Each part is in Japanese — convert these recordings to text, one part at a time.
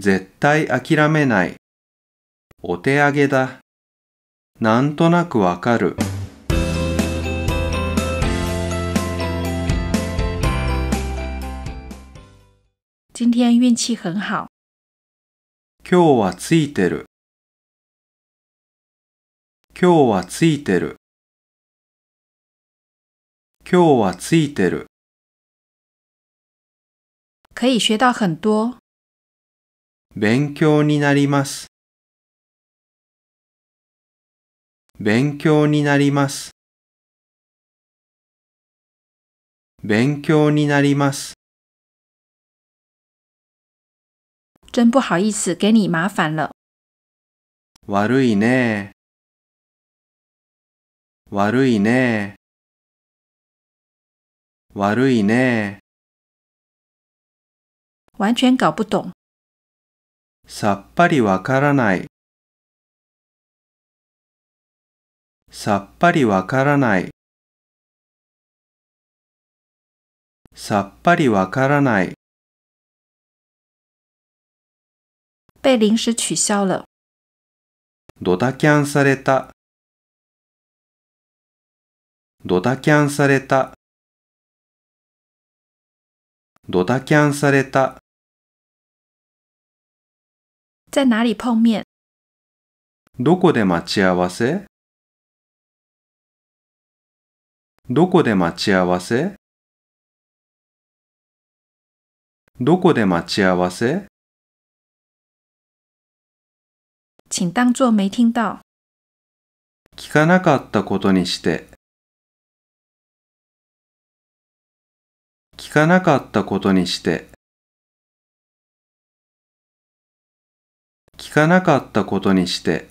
絶対諦めない。お手上げだ。なんとなくわかる。今天運气很好。今日はついてる。今日はついてる。今日はついてる。可以学到很多。勉強になります。勉強になります。勉強になります。真不好意思，给你麻烦了。悪いね。悪いね。悪いね。完全搞不懂。さっぱりわからない。さっぱりわからない。さっぱりわからない。被临时取消了。ドタキャンされた。ドタキャンされた。ドタキャンされた。在哪里碰面？どこで待ち合わせどこで待ち合わせどこで待ち合わせ请当作没听到。聞かなかったことにして聞かなかったことにしてかなかったことにして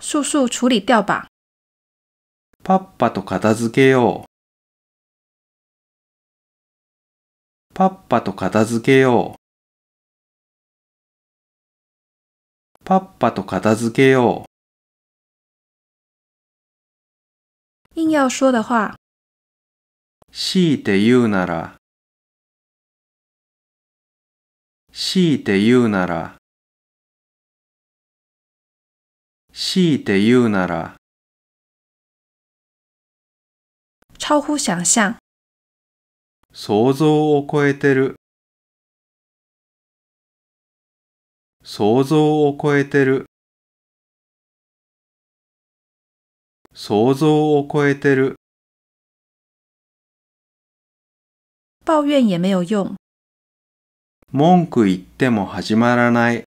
速速处理掉吧パッパと片付けようパッパと片付けようパッパと片付けよう硬要说的话強いて言うなら強いて言うなら強いて言うなら超乎想象想像を超えてる想像を超えてる想像を超えてる抱怨也没有用文句言っても始まらない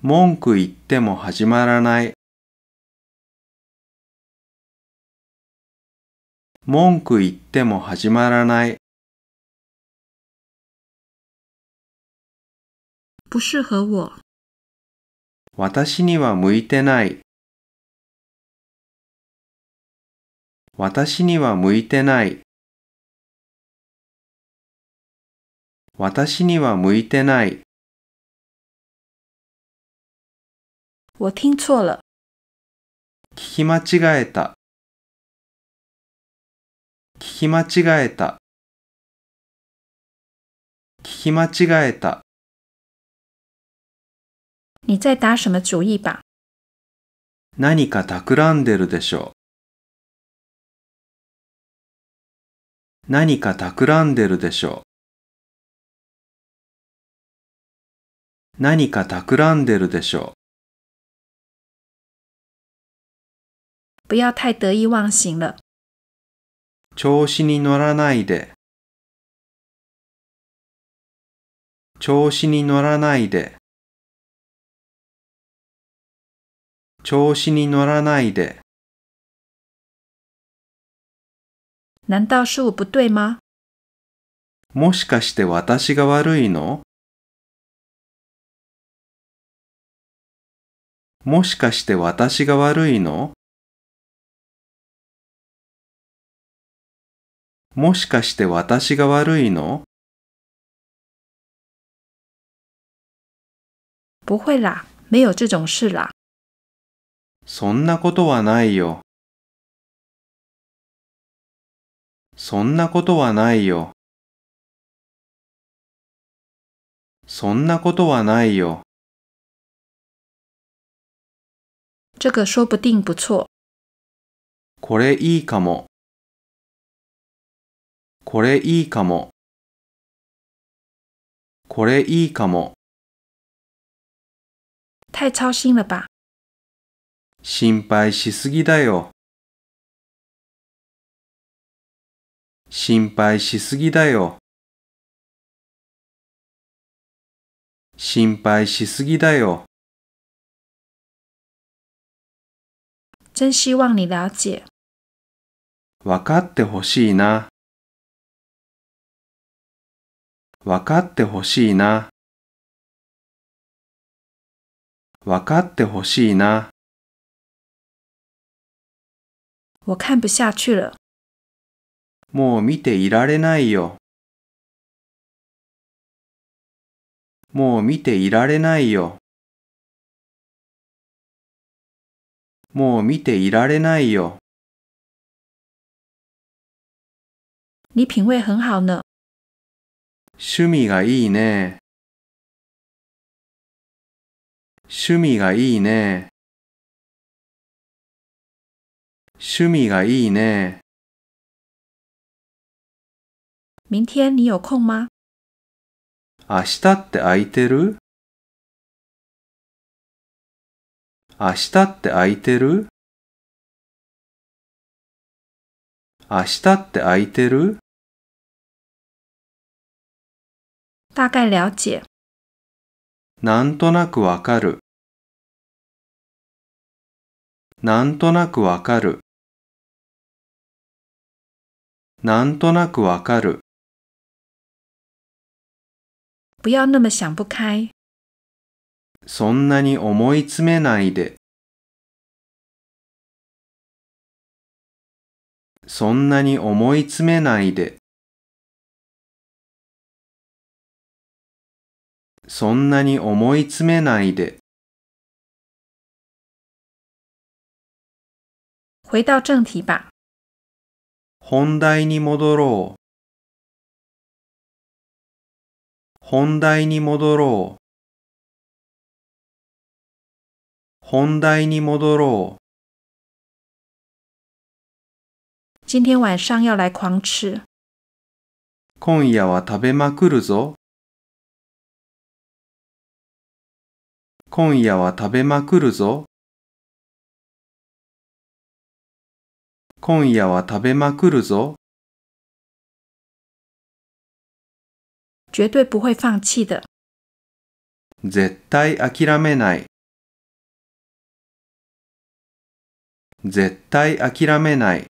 文句言っても始まらない文句言っても始まらない不适合我私には向いてない私には向いてない私には向いてない。我听错了。聞き間違えた。聞き間違えた。聞き間違えた。你在打什么主意吧？何か企んでるでしょう。何か企んでるでしょう。何か企んでるでしょう。不要太得意忘形了。調子に乗らないで。調子に乗らないで。調子に乗らないで。難道是我不对吗？もしかして私が悪いのもしかして私が悪いのもしかして私が悪いの不会啦，没有这种事啦。そんなことはないよ。そんなことはないよ。そんなことはないよ。这个说不定不错。これいいかも。これいいかも。これいいかも。太操心了吧。心配しすぎだよ。心配しすぎだよ。心配しすぎだよ。真希望你了解。わかってほしいな。わかってほしいな。わかってほしいな。我看不下去了。もう見ていられないよ。もう見ていられないよ。もう見ていられないよ。你品味很好呢。趣味がいいね。趣味がいいね。趣味がいいね。明天你有空吗？明日って空いてる明日って空いてる明日って空いてる大概了解。なんとなくわかる。なんとなくわかる。なんとなくわかる。不要那么想不开。そんなに思い詰めないでそんなに思い詰めないでそんなに思い詰めないで回到正题吧。本題に戻ろう。本題に戻ろう。本題に戻ろう。今天晚上要来狂吃。今夜は食べまくるぞ。今夜は食べまくるぞ。今夜は食べまくるぞ。绝对不会放弃的。絶対諦めない。絶対諦めない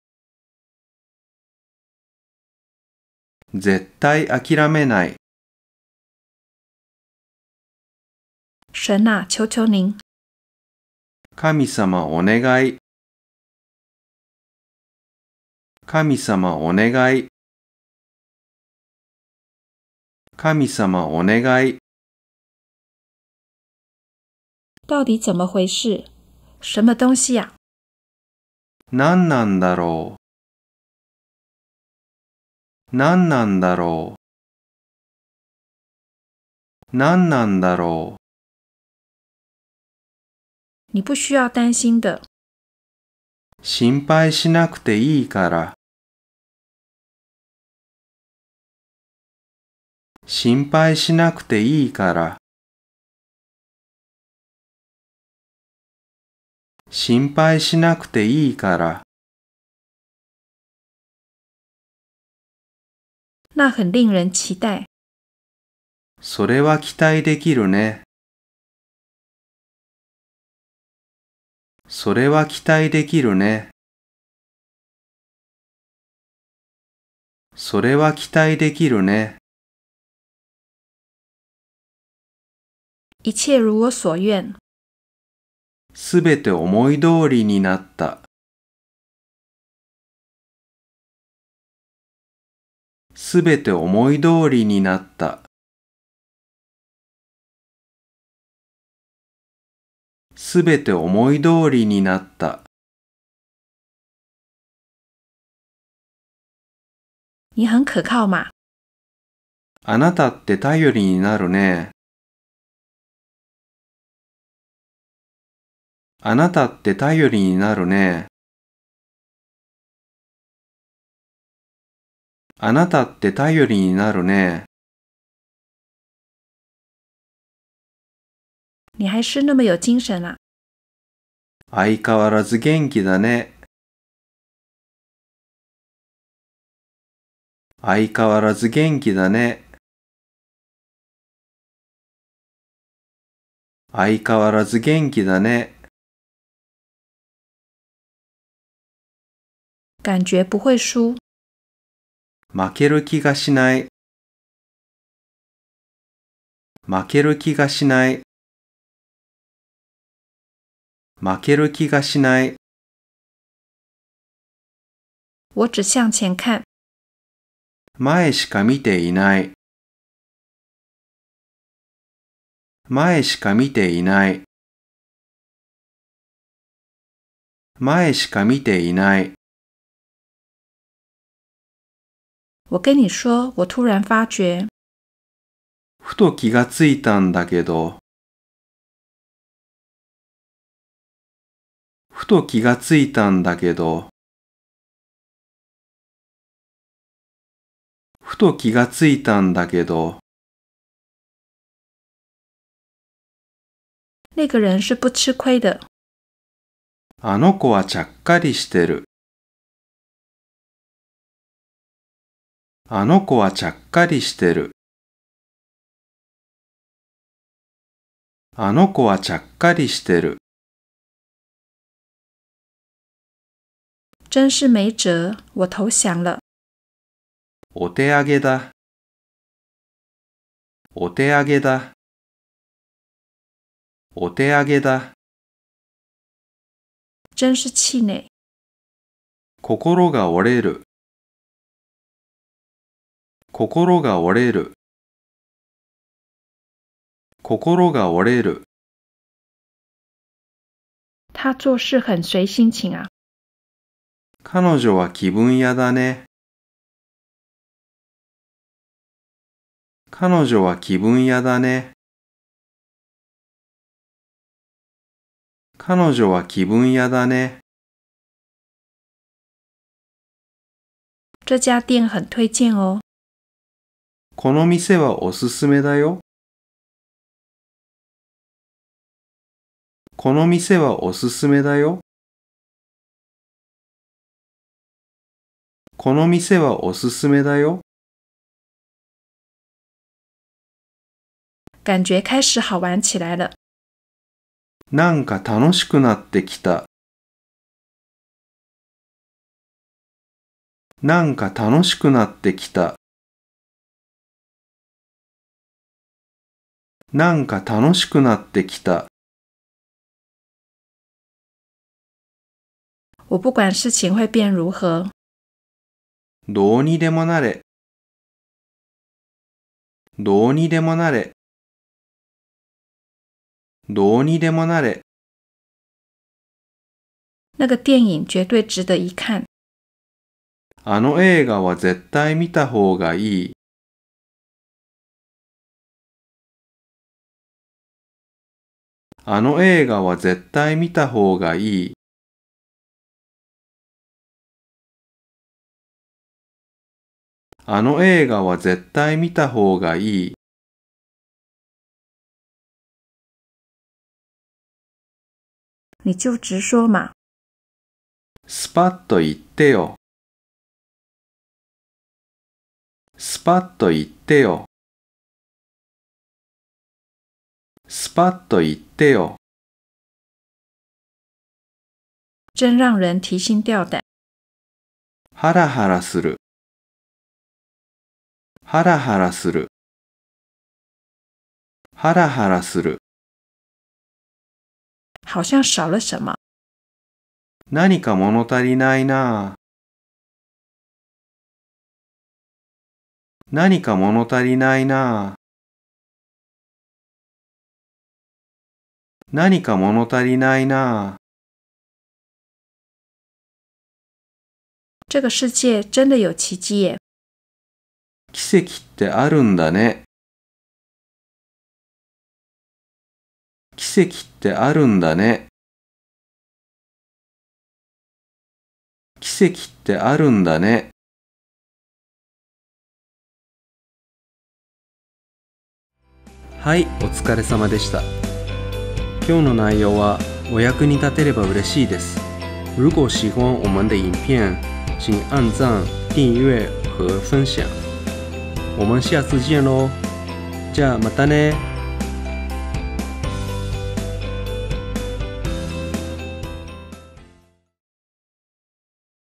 絶対諦めない神啊，求求您！神様お願い。神様お願い。神様お願い。到底怎么回事？什么东西呀、何なんだろう何なんだろう何なんだろう你不需要担心的。心配しなくていいから。心配しなくていいから。心配しなくていいから。那很令人期待。それは期待できるね。それは期待できるね。それは期待できるね。一切如我所愿。すべて思い通りになった。すべて思い通りになった。すべて思い通りになった。你很可靠嘛。あなたって頼りになるね。あなたって頼りになるね。あなたって頼りになるね。你还是那么有精神啊！相変わらず元気だね。相変わらず元気だね。相変わらず元気だね。感觉不会输。負ける気がしない。負ける気がしない。負ける気がしない。我只向前看。前しか見ていない。前しか見ていない。前しか見ていない。我跟你说，我突然发觉。ふと気がついたんだけど。ふと気がついたんだけど。ふと気がついたんだけど。那个人是不吃亏的。あの子はちゃっかりしてる。あの子はちゃっかりしてる。あの子はちゃっかりしてる。真是没辙，我投降了。お手上げだ。お手上げだ。お手上げだ。真是气馁。心が折れる。心が折れる心が折れる他做事很随心情啊。彼女は気分屋だね。彼女は気分屋だね。彼女は気分屋だね。这家店很推荐哦。この店はおすすめだよ。この店はおすすめだよ。この店はおすすめだよ。感觉开始好玩起来了。なんか楽しくなってきた。なんか楽しくなってきた。なんか楽しくなってきた。我不管事情会变如何。どうにでもなれ。どうにでもなれ。どうにでもなれ。那个电影绝对值得一看。あの映画は絶対見た方がいい。あの映画は絶対見た方がいい。あの映画は絶対見た方がいい。你就直说嘛。スパッと言ってよ。スパッと言ってよ。スパッと言ってよ。真让人提心吊胆。ハラハラする。ハラハラする。ハラハラする。好像少了什么。何か物足りないな。何か物足りないな。何か物足りないな。这个世界真的有奇迹耶。奇跡ってあるんだね。奇跡ってあるんだね。奇跡ってあるんだね。はい、お疲れ様でした。今日の内容はお役に立てれば嬉しいです。如果喜欢我们的影片，请按赞、订阅和分享。我们下次见喽，じゃあまたね。